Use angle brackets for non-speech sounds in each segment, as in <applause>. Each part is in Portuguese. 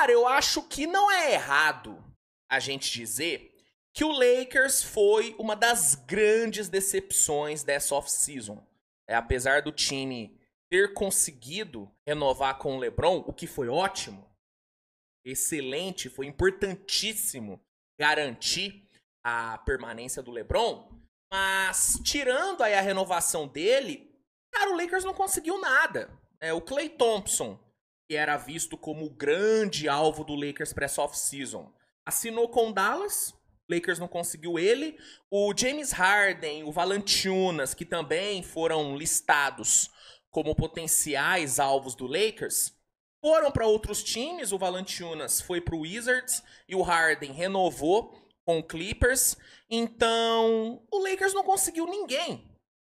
Cara, eu acho que não é errado a gente dizer que o Lakers foi uma das grandes decepções dessa off-season. É, apesar do time ter conseguido renovar com o LeBron, o que foi ótimo, excelente, foi importantíssimo garantir a permanência do LeBron, mas tirando aí a renovação dele, cara, o Lakers não conseguiu nada. É, o Clay Thompson que era visto como o grande alvo do Lakers para essa off-season. Assinou com Dallas, Lakers não conseguiu ele. O James Harden, o Valanciunas, que também foram listados como potenciais alvos do Lakers, foram para outros times. O Valanciunas foi para o Wizards e o Harden renovou com o Clippers. Então, o Lakers não conseguiu ninguém.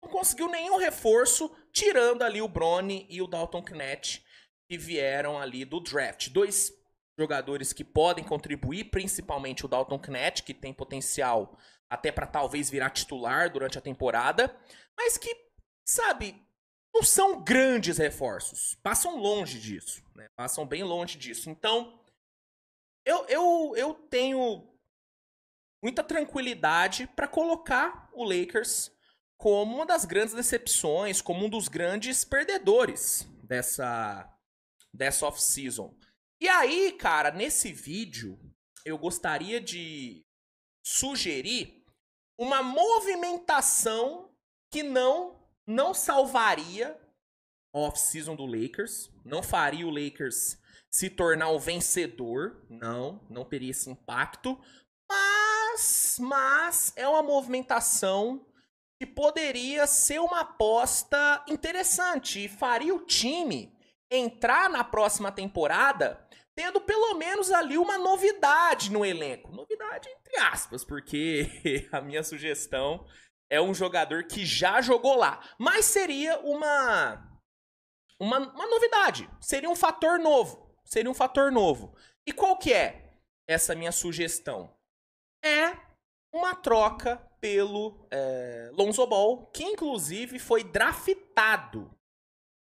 Não conseguiu nenhum reforço, tirando ali o Brony e o Dalton Knet, que vieram ali do draft. Dois jogadores que podem contribuir, principalmente o Dalton Knet, que tem potencial até para talvez virar titular durante a temporada, mas que, sabe, não são grandes reforços. Passam longe disso, né? Passam bem longe disso. Então, eu, eu, eu tenho muita tranquilidade para colocar o Lakers como uma das grandes decepções, como um dos grandes perdedores dessa dessa off-season. E aí, cara, nesse vídeo, eu gostaria de sugerir uma movimentação que não não salvaria a off-season do Lakers, não faria o Lakers se tornar o um vencedor, não, não teria esse impacto, mas, mas é uma movimentação que poderia ser uma aposta interessante e faria o time entrar na próxima temporada tendo pelo menos ali uma novidade no elenco. Novidade entre aspas, porque <laughs> a minha sugestão é um jogador que já jogou lá, mas seria uma uma, uma novidade, seria um fator novo, seria um fator novo. E qual que é essa minha sugestão? É uma troca pelo é, Lonzo Ball, que inclusive foi draftado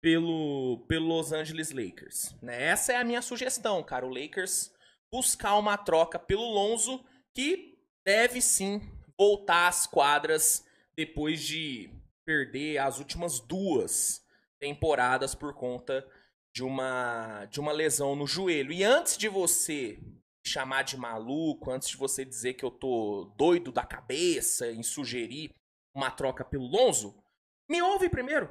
pelo, pelo Los Angeles Lakers. Né? Essa é a minha sugestão, cara. O Lakers buscar uma troca pelo Lonzo, que deve sim voltar às quadras depois de perder as últimas duas temporadas por conta de uma, de uma lesão no joelho. E antes de você chamar de maluco, antes de você dizer que eu tô doido da cabeça em sugerir uma troca pelo Lonzo, me ouve primeiro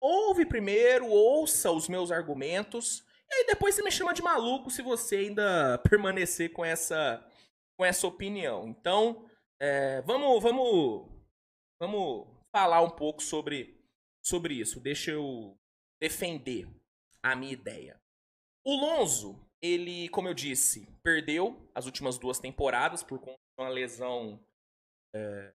Ouve primeiro, ouça os meus argumentos. E aí depois você me chama de maluco se você ainda <laughs> permanecer com essa, com essa opinião. Então, é, vamos, vamos, vamos falar um pouco sobre, sobre isso. Deixa eu defender a minha ideia. O Lonzo, ele, como eu disse, perdeu as últimas duas temporadas por conta de uma lesão é,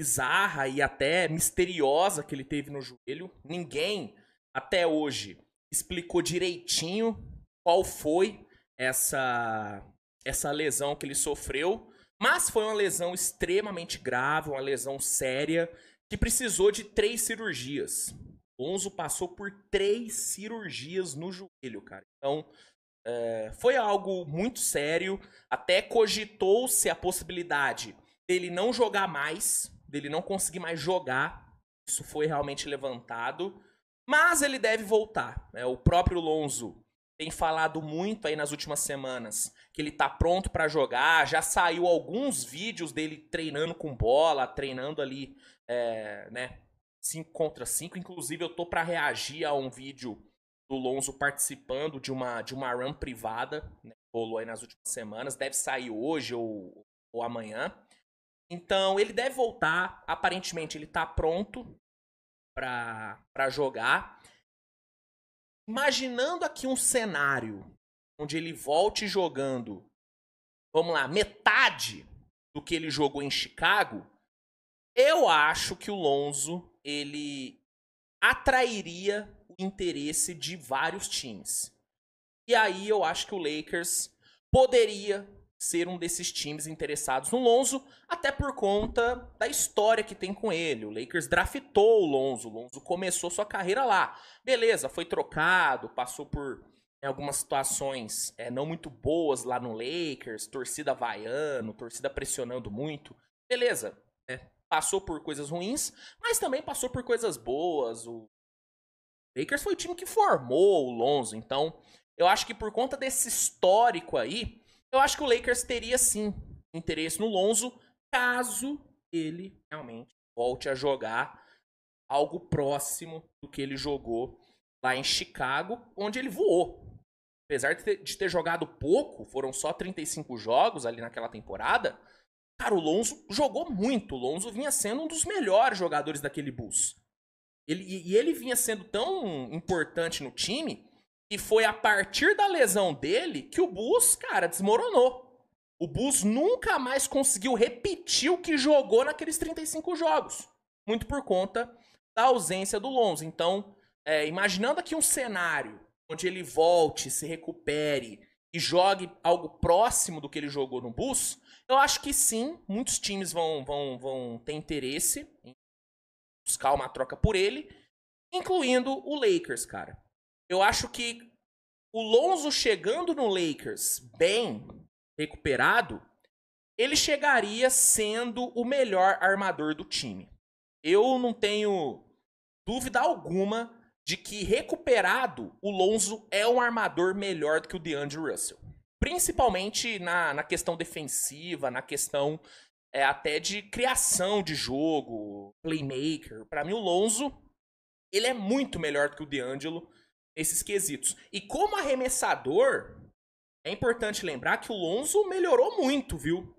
bizarra e até misteriosa que ele teve no joelho. Ninguém até hoje explicou direitinho qual foi essa essa lesão que ele sofreu, mas foi uma lesão extremamente grave, uma lesão séria que precisou de três cirurgias. Bonzo passou por três cirurgias no joelho, cara. Então, é, foi algo muito sério. Até cogitou-se a possibilidade dele não jogar mais dele não conseguir mais jogar. Isso foi realmente levantado. Mas ele deve voltar. Né? O próprio Lonzo tem falado muito aí nas últimas semanas que ele tá pronto para jogar. Já saiu alguns vídeos dele treinando com bola, treinando ali, é, né? 5 contra 5. Inclusive, eu tô para reagir a um vídeo do Lonzo participando de uma, de uma run privada. Né? Rolou aí nas últimas semanas. Deve sair hoje ou, ou amanhã. Então, ele deve voltar. Aparentemente, ele tá pronto para jogar. Imaginando aqui um cenário onde ele volte jogando, vamos lá, metade do que ele jogou em Chicago, eu acho que o Lonzo ele atrairia o interesse de vários times. E aí eu acho que o Lakers poderia ser um desses times interessados no Lonzo, até por conta da história que tem com ele. O Lakers draftou o Lonzo, o Lonzo começou sua carreira lá. Beleza, foi trocado, passou por né, algumas situações é, não muito boas lá no Lakers, torcida vaiando, torcida pressionando muito. Beleza, é, passou por coisas ruins, mas também passou por coisas boas. O Lakers foi o time que formou o Lonzo, então eu acho que por conta desse histórico aí, eu acho que o Lakers teria sim interesse no Lonzo, caso ele realmente volte a jogar algo próximo do que ele jogou lá em Chicago, onde ele voou. Apesar de ter, de ter jogado pouco, foram só 35 jogos ali naquela temporada, cara, o Lonzo jogou muito. O Lonzo vinha sendo um dos melhores jogadores daquele Bulls. Ele, e ele vinha sendo tão importante no time e foi a partir da lesão dele que o Bus, cara, desmoronou. O Bus nunca mais conseguiu repetir o que jogou naqueles 35 jogos. Muito por conta da ausência do Lonzo. Então, é, imaginando aqui um cenário onde ele volte, se recupere e jogue algo próximo do que ele jogou no Bus, eu acho que sim, muitos times vão, vão, vão ter interesse em buscar uma troca por ele, incluindo o Lakers, cara. Eu acho que o Lonzo chegando no Lakers bem recuperado, ele chegaria sendo o melhor armador do time. Eu não tenho dúvida alguma de que recuperado, o Lonzo é um armador melhor do que o DeAndre Russell. Principalmente na, na questão defensiva, na questão é, até de criação de jogo, playmaker. Para mim, o Lonzo ele é muito melhor do que o DeAngelo esses quesitos. E como arremessador, é importante lembrar que o Lonzo melhorou muito, viu?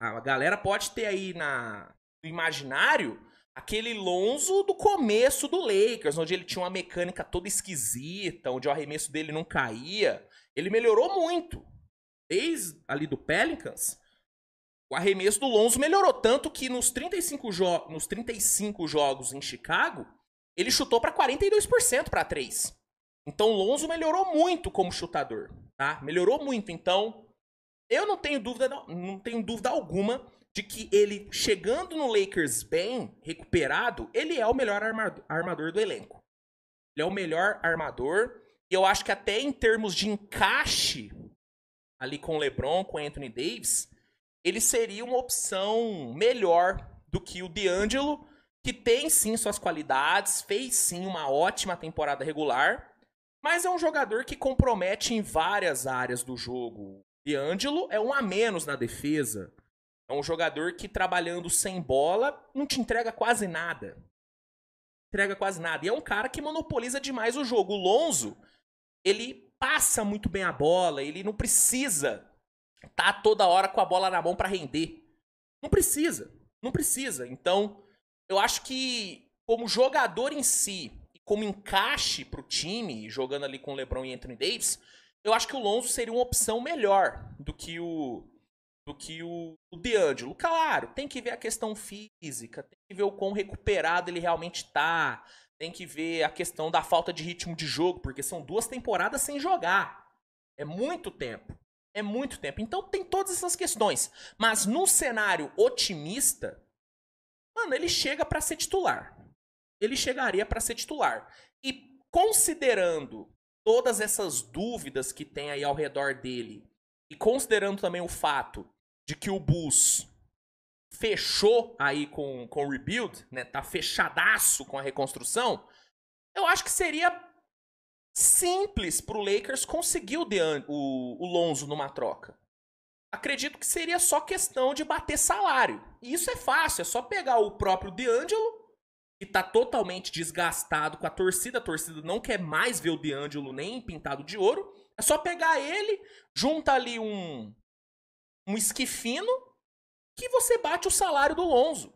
A galera pode ter aí na, no imaginário aquele Lonzo do começo do Lakers, onde ele tinha uma mecânica toda esquisita, onde o arremesso dele não caía. Ele melhorou muito. Desde ali do Pelicans, o arremesso do Lonzo melhorou tanto que nos 35, jo nos 35 jogos em Chicago, ele chutou para 42% para 3. Então o Lonzo melhorou muito como chutador, tá? Melhorou muito. Então eu não tenho dúvida, não tenho dúvida alguma de que ele chegando no Lakers bem recuperado, ele é o melhor armador do elenco. Ele é o melhor armador. E eu acho que até em termos de encaixe ali com o LeBron, com o Anthony Davis, ele seria uma opção melhor do que o D'Angelo, que tem sim suas qualidades, fez sim uma ótima temporada regular, mas é um jogador que compromete em várias áreas do jogo. E Ângelo é um a menos na defesa. É um jogador que trabalhando sem bola não te entrega quase nada. Entrega quase nada. E é um cara que monopoliza demais o jogo. O Lonzo, ele passa muito bem a bola, ele não precisa tá toda hora com a bola na mão para render. Não precisa, não precisa. Então, eu acho que como jogador em si, como encaixe para o time, jogando ali com o LeBron e Anthony Davis, eu acho que o Lonzo seria uma opção melhor do que o do que o, o DeAngelo. Claro, tem que ver a questão física, tem que ver o quão recuperado ele realmente tá, tem que ver a questão da falta de ritmo de jogo, porque são duas temporadas sem jogar. É muito tempo. É muito tempo. Então tem todas essas questões. Mas num cenário otimista, mano, ele chega para ser titular ele chegaria para ser titular. E considerando todas essas dúvidas que tem aí ao redor dele, e considerando também o fato de que o Bus fechou aí com, com o rebuild, né? Tá fechadaço com a reconstrução. Eu acho que seria simples pro Lakers conseguir o, Deand, o, o Lonzo numa troca. Acredito que seria só questão de bater salário. E isso é fácil, é só pegar o próprio DeAngelo que tá totalmente desgastado com a torcida, a torcida não quer mais ver o DeAngelo nem pintado de ouro. É só pegar ele, junta ali um um esquifino que você bate o salário do Lonzo,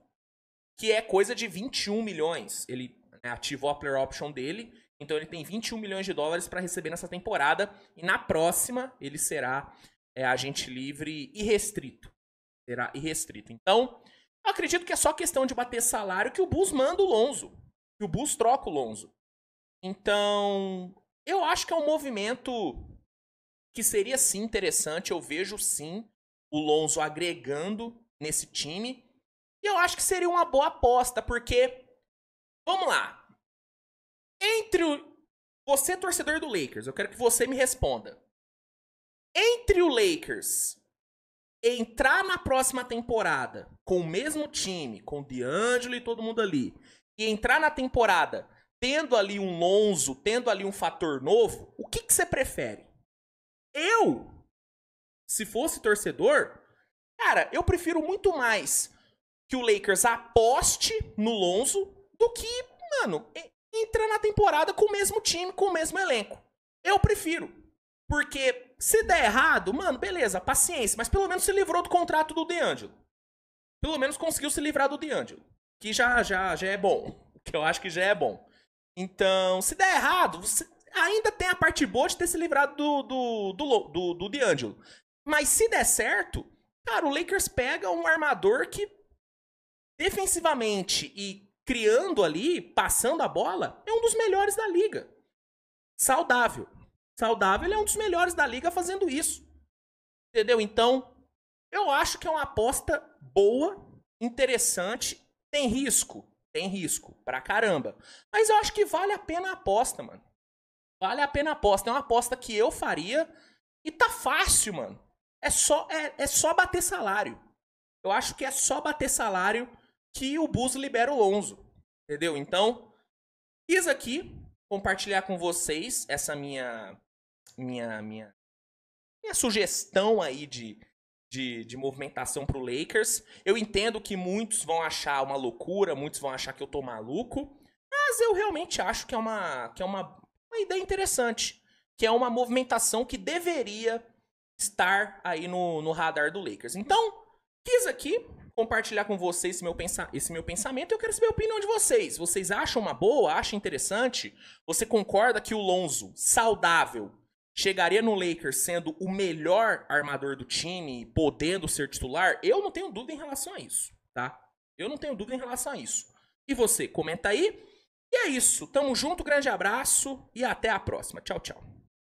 que é coisa de 21 milhões. Ele né, ativou a player option dele, então ele tem 21 milhões de dólares para receber nessa temporada e na próxima ele será é, agente livre e restrito. Será irrestrito. Então, eu acredito que é só questão de bater salário que o Bulls manda o Lonzo. Que o Bulls troca o Lonzo. Então, eu acho que é um movimento que seria sim interessante. Eu vejo sim o Lonzo agregando nesse time. E eu acho que seria uma boa aposta, porque. Vamos lá. Entre o. Você, torcedor do Lakers, eu quero que você me responda. Entre o Lakers entrar na próxima temporada com o mesmo time, com o D'Angelo e todo mundo ali, e entrar na temporada tendo ali um Lonzo, tendo ali um fator novo, o que, que você prefere? Eu, se fosse torcedor, cara, eu prefiro muito mais que o Lakers aposte no Lonzo do que, mano, entrar na temporada com o mesmo time, com o mesmo elenco. Eu prefiro. Porque se der errado, mano, beleza, paciência. Mas pelo menos se livrou do contrato do DeAngelo. Pelo menos conseguiu se livrar do DeAngelo. Que já, já, já é bom. <laughs> Que eu acho que já é bom. Então, se der errado, você ainda tem a parte boa de ter se livrado do, do, do, do, do DeAngelo. Mas se der certo, cara, o Lakers pega um armador que defensivamente e criando ali, passando a bola, é um dos melhores da liga. Saudável saudável, ele é um dos melhores da liga fazendo isso. Entendeu? Então, eu acho que é uma aposta boa, interessante, tem risco, tem risco pra caramba. Mas eu acho que vale a pena a aposta, mano. Vale a pena a aposta, é uma aposta que eu faria e tá fácil, mano. É só é, é só bater salário. Eu acho que é só bater salário que o Bus libera o Lonzo. Entendeu? Então, fiz aqui, compartilhar com vocês essa minha minha minha, minha sugestão aí de, de, de movimentação o Lakers. Eu entendo que muitos vão achar uma loucura, muitos vão achar que eu tô maluco, mas eu realmente acho que é uma que é uma, uma ideia interessante, que é uma movimentação que deveria estar aí no, no radar do Lakers. Então, quis aqui compartilhar com vocês esse meu, pensa esse meu pensamento. Eu quero saber a opinião de vocês. Vocês acham uma boa? Acham interessante? Você concorda que o Lonzo, saudável, chegaria no Lakers sendo o melhor armador do time, podendo ser titular? Eu não tenho dúvida em relação a isso, tá? Eu não tenho dúvida em relação a isso. E você, comenta aí. E é isso. Tamo junto, grande abraço e até a próxima. Tchau, tchau.